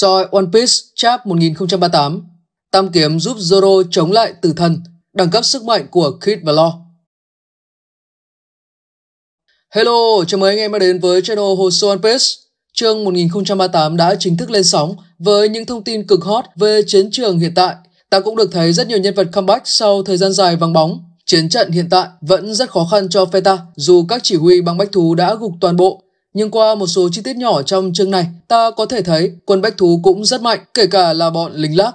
soi One Piece Chap 1038, Tam Kiếm giúp Zoro chống lại tử thần, đẳng cấp sức mạnh của Kid và Lo. Hello, chào mừng anh em đã đến với channel Hồ sơ One Piece. Chương 1038 đã chính thức lên sóng với những thông tin cực hot về chiến trường hiện tại. Ta cũng được thấy rất nhiều nhân vật comeback sau thời gian dài vắng bóng. Chiến trận hiện tại vẫn rất khó khăn cho Feta dù các chỉ huy băng bách thú đã gục toàn bộ nhưng qua một số chi tiết nhỏ trong chương này, ta có thể thấy quân Bách Thú cũng rất mạnh, kể cả là bọn lính lác.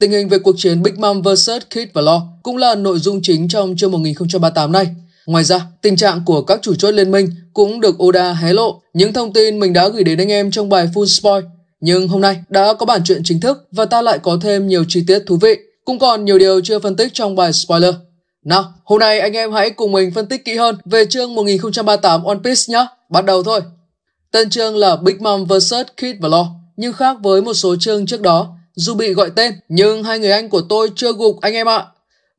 Tình hình về cuộc chiến Big Mom vs Kid và Lo cũng là nội dung chính trong chương 1038 này. Ngoài ra, tình trạng của các chủ chốt liên minh cũng được Oda hé lộ những thông tin mình đã gửi đến anh em trong bài Full Spoil. Nhưng hôm nay đã có bản truyện chính thức và ta lại có thêm nhiều chi tiết thú vị. Cũng còn nhiều điều chưa phân tích trong bài spoiler. Nào, hôm nay anh em hãy cùng mình phân tích kỹ hơn về chương 1038 One Piece nhé. Bắt đầu thôi. Tên chương là Big Mom vs Kid và Valor, nhưng khác với một số chương trước đó, dù bị gọi tên nhưng hai người anh của tôi chưa gục anh em ạ.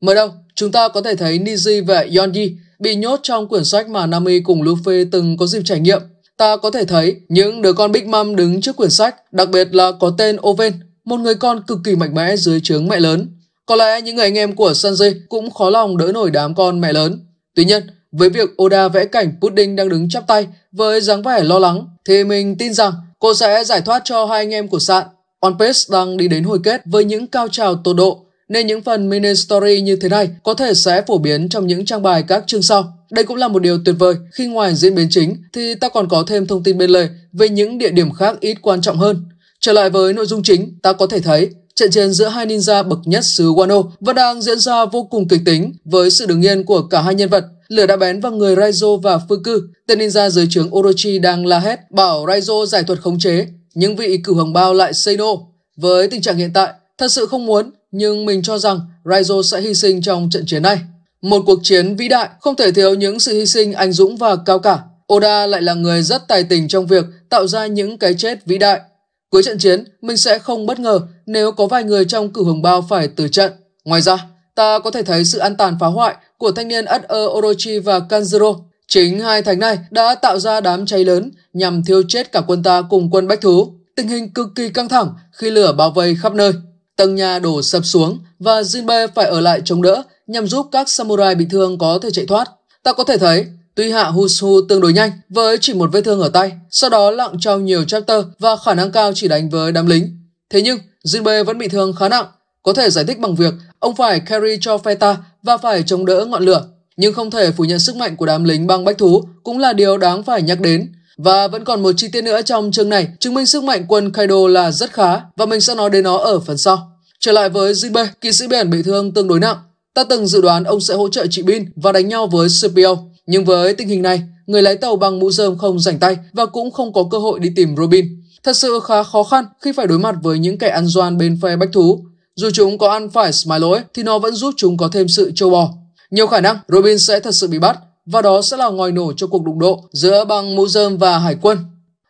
Mở đầu, chúng ta có thể thấy Niji và Yonji bị nhốt trong quyển sách mà Nami cùng Luffy từng có dịp trải nghiệm. Ta có thể thấy những đứa con Big Mom đứng trước quyển sách, đặc biệt là có tên Oven, một người con cực kỳ mạnh mẽ dưới trướng mẹ lớn. Có lẽ những người anh em của Sanji cũng khó lòng đỡ nổi đám con mẹ lớn. Tuy nhiên, với việc Oda vẽ cảnh Pudding đang đứng chắp tay với dáng vẻ lo lắng, thì mình tin rằng cô sẽ giải thoát cho hai anh em của sạn. One Piece đang đi đến hồi kết với những cao trào tột độ, nên những phần mini story như thế này có thể sẽ phổ biến trong những trang bài các chương sau. Đây cũng là một điều tuyệt vời khi ngoài diễn biến chính thì ta còn có thêm thông tin bên lề về những địa điểm khác ít quan trọng hơn. Trở lại với nội dung chính, ta có thể thấy trận chiến giữa hai ninja bậc nhất xứ Wano vẫn đang diễn ra vô cùng kịch tính với sự đứng yên của cả hai nhân vật. Lửa đã bén vào người Raizo và Fuku, tên ninja dưới trướng Orochi đang la hét bảo Raizo giải thuật khống chế, nhưng vị cửu hồng bao lại say no. Với tình trạng hiện tại, thật sự không muốn, nhưng mình cho rằng Raizo sẽ hy sinh trong trận chiến này. Một cuộc chiến vĩ đại không thể thiếu những sự hy sinh anh dũng và cao cả. Oda lại là người rất tài tình trong việc tạo ra những cái chết vĩ đại Cuối trận chiến, mình sẽ không bất ngờ nếu có vài người trong cửu hồng bao phải từ trận. Ngoài ra, ta có thể thấy sự an tàn phá hoại của thanh niên ất ơ e Orochi và Kanzuro. Chính hai thành này đã tạo ra đám cháy lớn nhằm thiêu chết cả quân ta cùng quân Bách Thú. Tình hình cực kỳ căng thẳng khi lửa bao vây khắp nơi. Tầng nhà đổ sập xuống và Jinbei phải ở lại chống đỡ nhằm giúp các samurai bị thương có thể chạy thoát. Ta có thể thấy Tuy hạ Husu tương đối nhanh với chỉ một vết thương ở tay, sau đó lặng trong nhiều chapter và khả năng cao chỉ đánh với đám lính. Thế nhưng, Jinbe vẫn bị thương khá nặng, có thể giải thích bằng việc ông phải carry cho phe và phải chống đỡ ngọn lửa. Nhưng không thể phủ nhận sức mạnh của đám lính băng bách thú cũng là điều đáng phải nhắc đến. Và vẫn còn một chi tiết nữa trong chương này chứng minh sức mạnh quân Kaido là rất khá và mình sẽ nói đến nó ở phần sau. Trở lại với Jinbe, kỵ sĩ biển bị thương tương đối nặng. Ta từng dự đoán ông sẽ hỗ trợ chị Bin và đánh nhau với Scipio, nhưng với tình hình này, người lái tàu bằng mũ rơm không rảnh tay và cũng không có cơ hội đi tìm Robin. Thật sự khá khó khăn khi phải đối mặt với những kẻ ăn doan bên phe bách thú. Dù chúng có ăn phải smile lỗi thì nó vẫn giúp chúng có thêm sự trâu bò. Nhiều khả năng Robin sẽ thật sự bị bắt và đó sẽ là ngòi nổ cho cuộc đụng độ giữa băng mũ rơm và hải quân.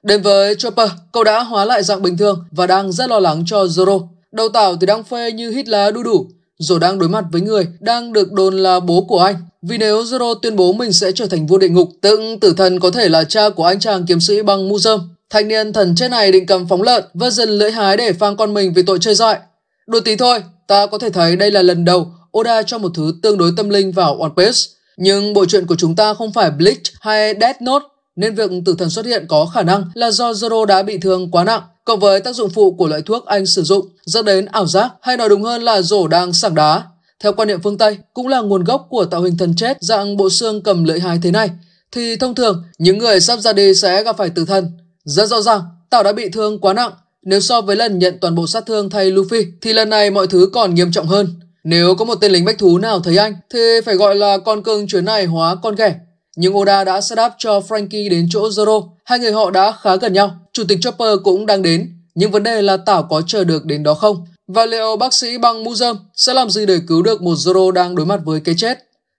Đến với Chopper, cậu đã hóa lại dạng bình thường và đang rất lo lắng cho Zoro. Đầu tảo thì đang phê như hít lá đu đủ rồi đang đối mặt với người đang được đồn là bố của anh. Vì nếu Zoro tuyên bố mình sẽ trở thành vua địa ngục, tự tử thần có thể là cha của anh chàng kiếm sĩ bằng mu dâm. Thanh niên thần chết này định cầm phóng lợn và dần lưỡi hái để phang con mình vì tội chơi dại. Đùa tí thôi, ta có thể thấy đây là lần đầu Oda cho một thứ tương đối tâm linh vào One Piece. Nhưng bộ truyện của chúng ta không phải Bleach hay Death Note, nên việc tử thần xuất hiện có khả năng là do Zoro đã bị thương quá nặng cộng với tác dụng phụ của loại thuốc anh sử dụng dẫn đến ảo giác hay nói đúng hơn là rổ đang sảng đá. Theo quan niệm phương Tây, cũng là nguồn gốc của tạo hình thần chết dạng bộ xương cầm lưỡi hái thế này, thì thông thường những người sắp ra đi sẽ gặp phải tử thần. Rất rõ ràng, tạo đã bị thương quá nặng. Nếu so với lần nhận toàn bộ sát thương thay Luffy thì lần này mọi thứ còn nghiêm trọng hơn. Nếu có một tên lính bách thú nào thấy anh thì phải gọi là con cưng chuyến này hóa con ghẻ nhưng Oda đã set up cho Frankie đến chỗ Zoro, hai người họ đã khá gần nhau. Chủ tịch Chopper cũng đang đến, nhưng vấn đề là Tảo có chờ được đến đó không? Và liệu bác sĩ băng mũ sẽ làm gì để cứu được một Zoro đang đối mặt với cái chết?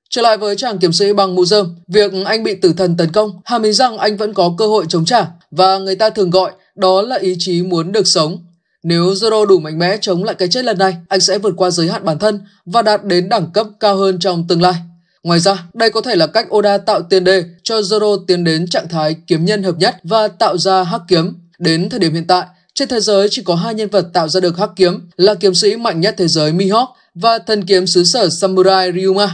Trở lại với chàng kiểm sĩ băng mũ việc anh bị tử thần tấn công hàm ý rằng anh vẫn có cơ hội chống trả và người ta thường gọi đó là ý chí muốn được sống. Nếu Zoro đủ mạnh mẽ chống lại cái chết lần này, anh sẽ vượt qua giới hạn bản thân và đạt đến đẳng cấp cao hơn trong tương lai. Ngoài ra, đây có thể là cách Oda tạo tiền đề cho Zoro tiến đến trạng thái kiếm nhân hợp nhất và tạo ra hắc kiếm. Đến thời điểm hiện tại, trên thế giới chỉ có hai nhân vật tạo ra được hắc kiếm là kiếm sĩ mạnh nhất thế giới Mihawk và thần kiếm xứ sở Samurai Ryuma.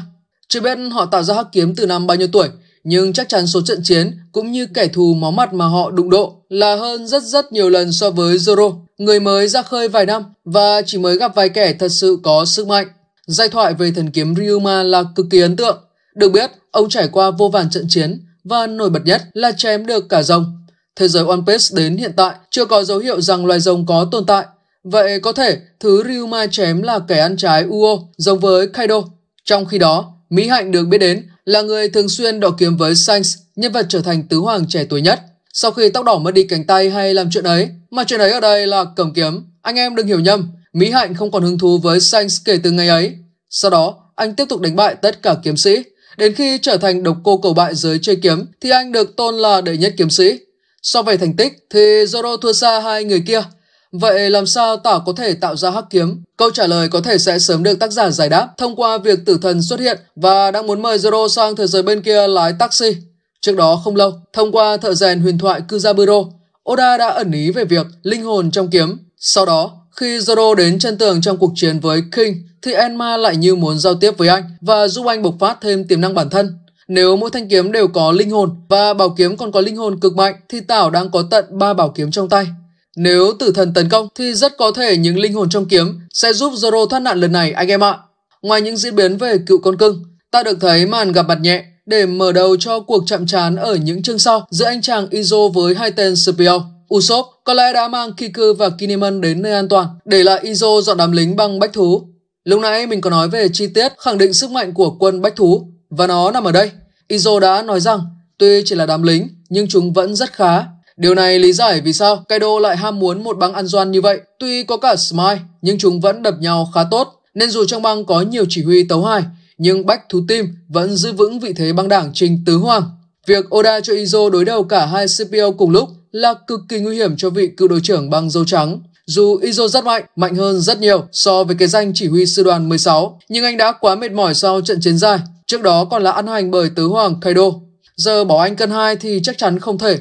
Chưa biết họ tạo ra hắc kiếm từ năm bao nhiêu tuổi, nhưng chắc chắn số trận chiến cũng như kẻ thù máu mặt mà họ đụng độ là hơn rất rất nhiều lần so với Zoro, người mới ra khơi vài năm và chỉ mới gặp vài kẻ thật sự có sức mạnh. Giai thoại về thần kiếm Ryuma là cực kỳ ấn tượng. Được biết, ông trải qua vô vàn trận chiến và nổi bật nhất là chém được cả rồng. Thế giới One Piece đến hiện tại chưa có dấu hiệu rằng loài rồng có tồn tại. Vậy có thể thứ Ryuma chém là kẻ ăn trái Uo giống với Kaido. Trong khi đó, Mỹ Hạnh được biết đến là người thường xuyên đọ kiếm với Sanks, nhân vật trở thành tứ hoàng trẻ tuổi nhất. Sau khi tóc đỏ mất đi cánh tay hay làm chuyện ấy, mà chuyện ấy ở đây là cầm kiếm, anh em đừng hiểu nhầm, Mỹ Hạnh không còn hứng thú với Sanks kể từ ngày ấy. Sau đó, anh tiếp tục đánh bại tất cả kiếm sĩ. Đến khi trở thành độc cô cầu bại giới chơi kiếm thì anh được tôn là đệ nhất kiếm sĩ. So về thành tích thì Zoro thua xa hai người kia. Vậy làm sao Tả có thể tạo ra hắc kiếm? Câu trả lời có thể sẽ sớm được tác giả giải đáp thông qua việc tử thần xuất hiện và đang muốn mời Zoro sang thế giới bên kia lái taxi. Trước đó không lâu, thông qua thợ rèn huyền thoại Kuzaburo, Oda đã ẩn ý về việc linh hồn trong kiếm. Sau đó, khi Zoro đến chân tường trong cuộc chiến với King thì Enma lại như muốn giao tiếp với anh và giúp anh bộc phát thêm tiềm năng bản thân. Nếu mỗi thanh kiếm đều có linh hồn và bảo kiếm còn có linh hồn cực mạnh thì Tảo đang có tận 3 bảo kiếm trong tay. Nếu tử thần tấn công thì rất có thể những linh hồn trong kiếm sẽ giúp Zoro thoát nạn lần này anh em ạ. Ngoài những diễn biến về cựu con cưng, ta được thấy màn gặp mặt nhẹ để mở đầu cho cuộc chạm trán ở những chương sau giữa anh chàng Izo với hai tên Scorpio, Usopp có lẽ đã mang Kiku và Kineman đến nơi an toàn, để lại Izo dọn đám lính băng bách thú. Lúc nãy mình có nói về chi tiết khẳng định sức mạnh của quân bách thú, và nó nằm ở đây. Izo đã nói rằng, tuy chỉ là đám lính, nhưng chúng vẫn rất khá. Điều này lý giải vì sao Kaido lại ham muốn một băng ăn doan như vậy. Tuy có cả Smile, nhưng chúng vẫn đập nhau khá tốt, nên dù trong băng có nhiều chỉ huy tấu hài, nhưng Bách Thú Tim vẫn giữ vững vị thế băng đảng trình tứ hoàng. Việc Oda cho Izo đối đầu cả hai CPO cùng lúc là cực kỳ nguy hiểm cho vị cựu đội trưởng băng dâu trắng. Dù Izo rất mạnh, mạnh hơn rất nhiều so với cái danh chỉ huy sư đoàn 16, nhưng anh đã quá mệt mỏi sau trận chiến dài. Trước đó còn là ăn hành bởi tứ hoàng Kaido. Giờ bỏ anh cân hai thì chắc chắn không thể.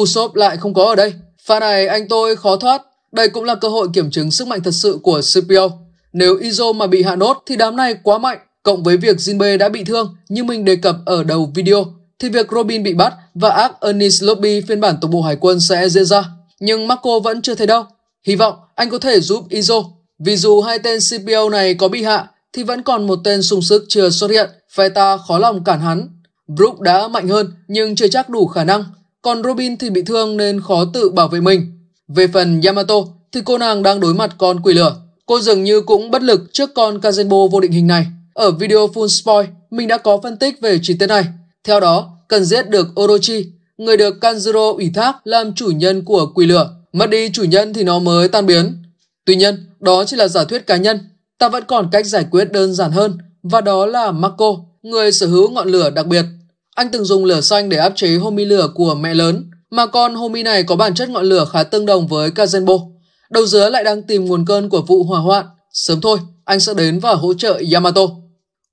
Usopp lại không có ở đây. Pha này anh tôi khó thoát. Đây cũng là cơ hội kiểm chứng sức mạnh thật sự của CPO. Nếu Izo mà bị hạ nốt thì đám này quá mạnh. Cộng với việc Jinbe đã bị thương như mình đề cập ở đầu video thì việc Robin bị bắt và ác Ernest Lobby phiên bản tổng bộ hải quân sẽ diễn ra. Nhưng Marco vẫn chưa thấy đâu. Hy vọng anh có thể giúp Izo. Vì dù hai tên CPO này có bị hạ, thì vẫn còn một tên sung sức chưa xuất hiện. Feta khó lòng cản hắn. Brook đã mạnh hơn nhưng chưa chắc đủ khả năng. Còn Robin thì bị thương nên khó tự bảo vệ mình. Về phần Yamato thì cô nàng đang đối mặt con quỷ lửa. Cô dường như cũng bất lực trước con Kazenbo vô định hình này. Ở video full spoil, mình đã có phân tích về chi tiết này. Theo đó, cần giết được Orochi, người được Kanjuro ủy thác làm chủ nhân của quỷ lửa. Mất đi chủ nhân thì nó mới tan biến. Tuy nhiên, đó chỉ là giả thuyết cá nhân. Ta vẫn còn cách giải quyết đơn giản hơn, và đó là Marco, người sở hữu ngọn lửa đặc biệt. Anh từng dùng lửa xanh để áp chế homi lửa của mẹ lớn, mà con homi này có bản chất ngọn lửa khá tương đồng với Kazenbo. Đầu dứa lại đang tìm nguồn cơn của vụ hỏa hoạn. Sớm thôi, anh sẽ đến và hỗ trợ Yamato.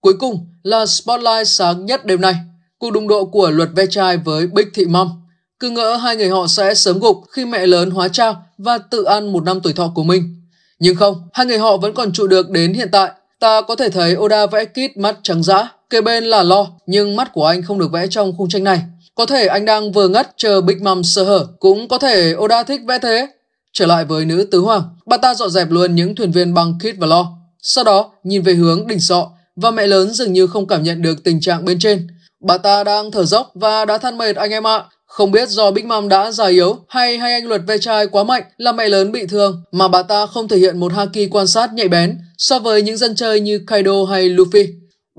Cuối cùng là spotlight sáng nhất đêm nay. Cuộc đụng độ của luật ve chai với Bích Thị Mong. Cứ ngỡ hai người họ sẽ sớm gục khi mẹ lớn hóa trao và tự ăn một năm tuổi thọ của mình. Nhưng không, hai người họ vẫn còn trụ được đến hiện tại. Ta có thể thấy Oda vẽ kít mắt trắng dã, kế bên là lo, nhưng mắt của anh không được vẽ trong khung tranh này. Có thể anh đang vừa ngất chờ Big Mom sơ hở, cũng có thể Oda thích vẽ thế. Trở lại với nữ tứ hoàng, bà ta dọn dẹp luôn những thuyền viên bằng kít và lo. Sau đó, nhìn về hướng đỉnh sọ, và mẹ lớn dường như không cảm nhận được tình trạng bên trên. Bà ta đang thở dốc và đã than mệt anh em ạ. Không biết do Big Mom đã già yếu hay hay anh luật ve chai quá mạnh làm mẹ lớn bị thương mà bà ta không thể hiện một haki quan sát nhạy bén so với những dân chơi như Kaido hay Luffy.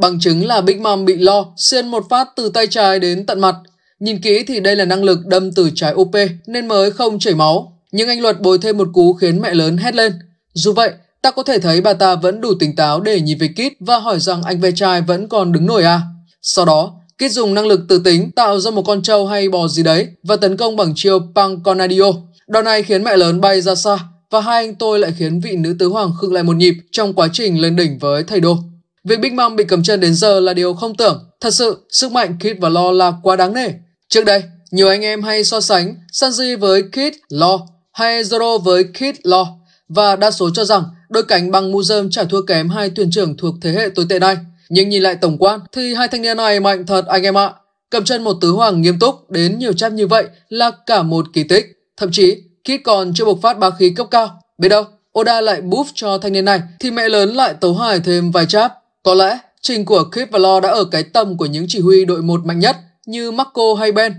Bằng chứng là Big Mom bị lo, xuyên một phát từ tay trái đến tận mặt. Nhìn kỹ thì đây là năng lực đâm từ trái OP nên mới không chảy máu. Nhưng anh luật bồi thêm một cú khiến mẹ lớn hét lên. Dù vậy, ta có thể thấy bà ta vẫn đủ tỉnh táo để nhìn về Kit và hỏi rằng anh ve chai vẫn còn đứng nổi à. Sau đó, Kit dùng năng lực tự tính tạo ra một con trâu hay bò gì đấy và tấn công bằng chiêu Panconadio. Đòn này khiến mẹ lớn bay ra xa và hai anh tôi lại khiến vị nữ tứ hoàng khựng lại một nhịp trong quá trình lên đỉnh với thầy đô. Việc Big Mom bị cầm chân đến giờ là điều không tưởng. Thật sự, sức mạnh Kit và Lo là quá đáng nể. Trước đây, nhiều anh em hay so sánh Sanji với Kit Lo hay Zoro với Kit Lo và đa số cho rằng đôi cánh bằng mu dơm chả thua kém hai thuyền trưởng thuộc thế hệ tồi tệ này. Nhưng nhìn lại tổng quan thì hai thanh niên này mạnh thật anh em ạ. Cầm chân một tứ hoàng nghiêm túc đến nhiều chấp như vậy là cả một kỳ tích. Thậm chí, khi còn chưa bộc phát bá khí cấp cao, biết đâu, Oda lại buff cho thanh niên này thì mẹ lớn lại tấu hài thêm vài cháp. Có lẽ, trình của Kip và Lo đã ở cái tầm của những chỉ huy đội một mạnh nhất như Marco hay Ben.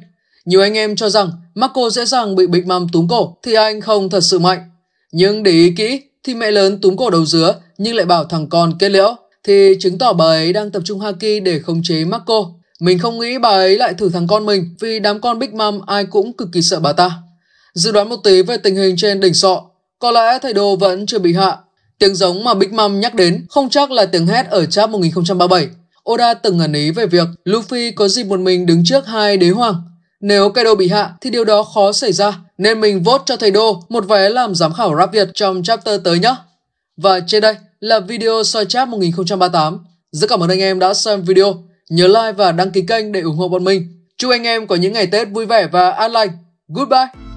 Nhiều anh em cho rằng Marco dễ dàng bị Big mầm túm cổ thì anh không thật sự mạnh. Nhưng để ý kỹ thì mẹ lớn túm cổ đầu dứa nhưng lại bảo thằng con kết liễu thì chứng tỏ bà ấy đang tập trung Haki để khống chế Marco. Mình không nghĩ bà ấy lại thử thằng con mình vì đám con Big Mom ai cũng cực kỳ sợ bà ta. Dự đoán một tí về tình hình trên đỉnh sọ, có lẽ thầy đồ vẫn chưa bị hạ. Tiếng giống mà Big Mom nhắc đến không chắc là tiếng hét ở chap 1037. Oda từng ngẩn ý về việc Luffy có dịp một mình đứng trước hai đế hoàng. Nếu Kaido bị hạ thì điều đó khó xảy ra, nên mình vote cho thầy Đô một vé làm giám khảo rap Việt trong chapter tới nhé. Và trên đây, là video soi chat 1038. Rất cảm ơn anh em đã xem video. Nhớ like và đăng ký kênh để ủng hộ bọn mình. Chúc anh em có những ngày Tết vui vẻ và an lành. Goodbye!